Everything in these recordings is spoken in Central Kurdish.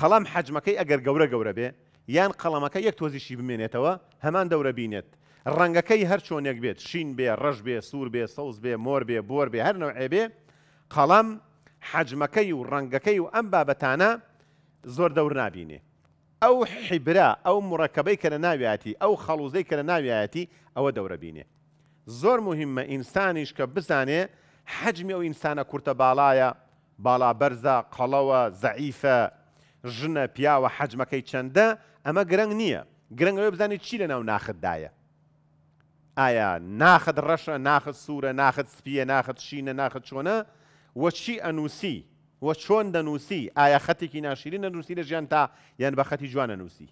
قەڵام حەجمەکەی ئەگەر گەورە گەورە بێ یان قەڵەمەکە یەک تۆزیشی بمێنێتەوە هەمان دەورە بینێت ڕەنگەکەی هەر چۆنێک بێت شین بێ ڕژ بێ سوور بێ سەوز بێ مۆر بێ بۆر بێ هەر نەوە ئێبێ قەڵام حەجمەکەی و ڕەنگەکەی و ئەم بابەتانە زۆر دەور نابینێ ئەو حیبرا ئەو مڕەکەبەی کە لە ناویەتی ئەو خەڵوزەی کە لە ناویەتی ئەوە دەورە بینێ زۆر مهمە ئینسانیش کە بزانێ حەجمی ئەو ئینسانە کورتە باڵایە باڵا بەرزە قەڵەوە زەعیفە ژنە پیاوە حەجمەکەی چەندە ئەمە گرنگ نییە گرنگ ئەوێ بزانانی چی لە ناو ناخدایە ئایا ناخت ڕەشە ناخت سوورە ناخت سپیە ناخت شینە ناخت چۆنە وە چی ئەنووسی وە چۆن دەنووسی ئایا خەتێکی ناشرین نەنووسی لە ژیان تا یان بە خەتی جوانە نووسی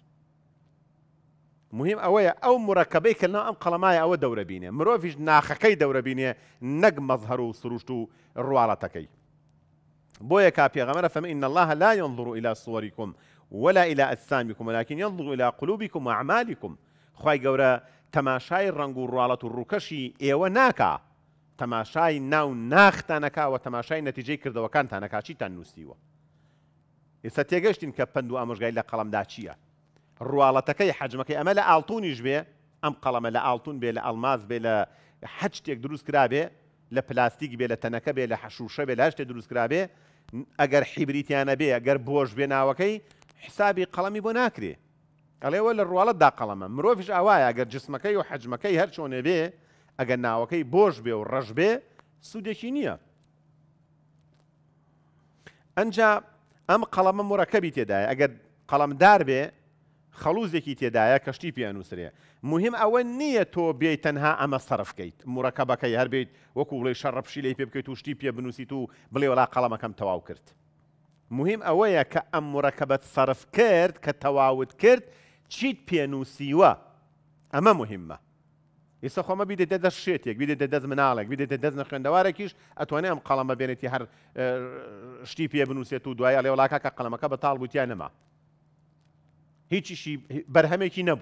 مهم ئەوەیە ئەو مرەکەبەی کەنا ئەم قەڵەمای ئەوە دەورەبینێ مرۆڤش ناخەکەی دەورەبینێ نەک مەزهر و سروشت و ڕواڵەتەکەی بويا كابي غمرة فما إن الله لا ينظر إلى صوركم ولا إلى أجسامكم ولكن ينظر إلى قلوبكم وأعمالكم خوي جورا تماشاي رنجو الرالة الركشي إيوا ناكا تماشاي ناو ناخت و وتماشاي نتيجة کردەوەکانتانەکە وكان نووسیوە. ئێستا تێگەشتین کە پند و ئامژگای لە قەڵمدا قلم داشيا حەجمەکەی كي حجمك ئاڵتونیش بێ ئەم يجبي أم قلم لا لە بلا بێ بلا حەج شتێک دروست کرابێ لە پلاستیک بێ لە تەنەکە بێ لە حەشوشە ئەگەر حیبریتیانە بێ گەر بۆش بێ ناوەکەی حسابی قەڵەمی بۆ ناکرێ ئەڵێوە لە ڕواڵەتدا قەڵەمە مرۆڤش ئاوایە ئەگەر جسمەکەی و حەجمەکەی هەر چۆنێ بێ ئەگەر ناوەکەی بۆش بێ و ڕەش بێ سوودێکی نییە ئەجا ئەم قەڵەمە مڕەکەبی تێدایە ئەگەر قەڵەمدار بێ خەڵوزێکی تێدایە کەشتی پیانووسێ مهم ئەوە نییە تۆ بێ تەنها ئەمە سەرفکەیت مورەکەبەکەی هەر بێت وەکو وڵی شەڕەپشی لی پێ بکەیت و شتی پێ بنووسیت و بڵێ وڵا قەڵەمەکەم تەواو کرد مهم ئەوەیە کە ئەم مورەکەبەت سەرف کرد کە تەواوت کرد چیت پێنووسیوە ئەمە مهمە ئێستا خۆمە بیدێتە دەست شێتێک بیدێتە دەست مناڵێک بیدێتە دەست نە خوێندەوارێکیش ئەتوانێ ئەم قەڵەمە بێنێتی هەر شتی پێ بنووسێت و دوایە لێوڵاکە کە قەڵەمەکە بە تاڵ بوتیان نەما هیچیشی به همان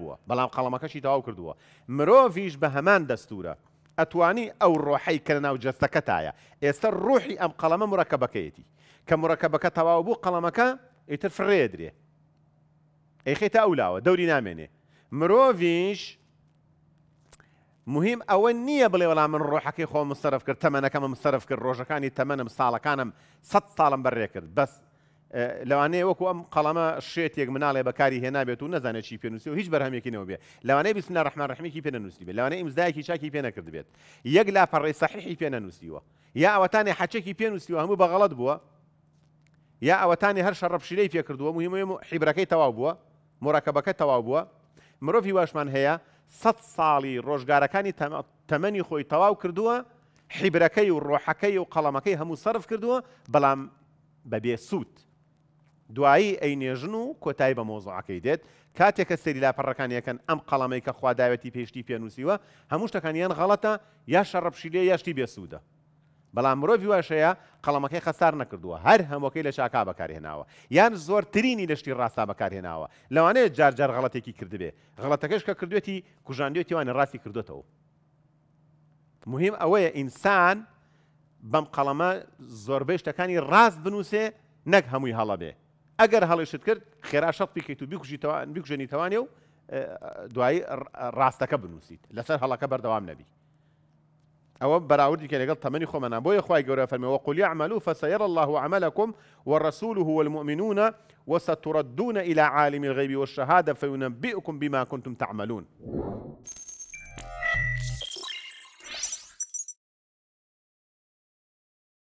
بەڵام اتوانی او روحی مرۆڤیش او هەمان دەستورە است روحی ام کە ناو کیتی ک ڕوحی ئەم تاو بو کە مڕەکەبەکە تەواو بوو قەڵەمەکە ئیتر فرێدرێ ئەیخێتە ئەولاوە دەوری نامێنێ مرۆڤیش مهم او نیه بڵێ وەڵام من ڕۆحەکەی خۆ مستەرف کرد کم مصرف کرد ڕۆژەکانی تەمەنم ساڵەکانم سە صد بەڕێ کرد بس لەوانەیە وەکو ئەم قەڵەمە شێتێک مناڵێ بەکاری هێنابێت و نەزانێت چی پێنووسی و هیچ بەرهمێکینەوە بێ لەوانەیە بسنا ڕحمان ڕحمێکی پێنەنووسی بێت لەوانەیە ئمزدایکی چاکی پێنەکرد بێت یەک لاپەڕێ سەحیحی پێنەنووسیوە یا ئەوەتانی حچێکی پێنووسیوە هەموو بەغڵت بووە یا ئەوەتانی هەر شەڕەپشیرەی پێکردووە مهم حیبرەکەی تەواو بووە مڕەکەبەکە تەواو بووە مرۆڤی واشمان هەیە سە ساڵی ڕۆژگارەکانی تەمەنی خۆی تەواو کردووە حیبرەکەی و ڕۆحەکەی و قەڵەمەکەی هەموو سرف کردووە بەڵام بەبێ سووت. دوایی ئەینێژن و کۆتایی بە مۆزعەکەی دێت کاتێک کە سەری لاپەڕەکان یەکەن ئەم قەڵەمەی کە خواداوەتی پێشتی پێنووسیوە هەموو شتەکانیان غەڵەتە یا شەڕەپشیلێ یاشتی بێسوودە. بەڵام مرۆڤ واشەیە قەڵەمەکەی خەسار نەکردووە هەر هەمووەکەی لە شاکا بەکارهێناوە یان زۆرترینی لەشتی ڕاستا بەکارهێناوە لەوانەیە جارجار غڵەتێکی کردبێ غڵەتەکەش کە کردوێتی کوژاندوێتی وانە ڕاستی کردوێتەوە مهم ئەوەیە ئینسان بەم قەڵەمە زۆربەی شتەکانی ڕاست بنووسێ نەک هەمووی هەڵە بێ ئەگەر هەڵیشت کرد خێرا شەت بکەیت و بیکوژێنیتوانێ و اه، دوایی ڕاستەکە بنووسیت لەسەر هەڵەکە بەردەوام نەبی ئەوە بەراوردی کە لەگەڵ تەمەنی خۆمەنا بۆیە خی گەورە فەرمیەوە قولی عملو فسەر الله عملكم والرسوله والمؤمنون وستردون إلى عالم الغيب والشهادة فينبئكم بما كنتم تعملون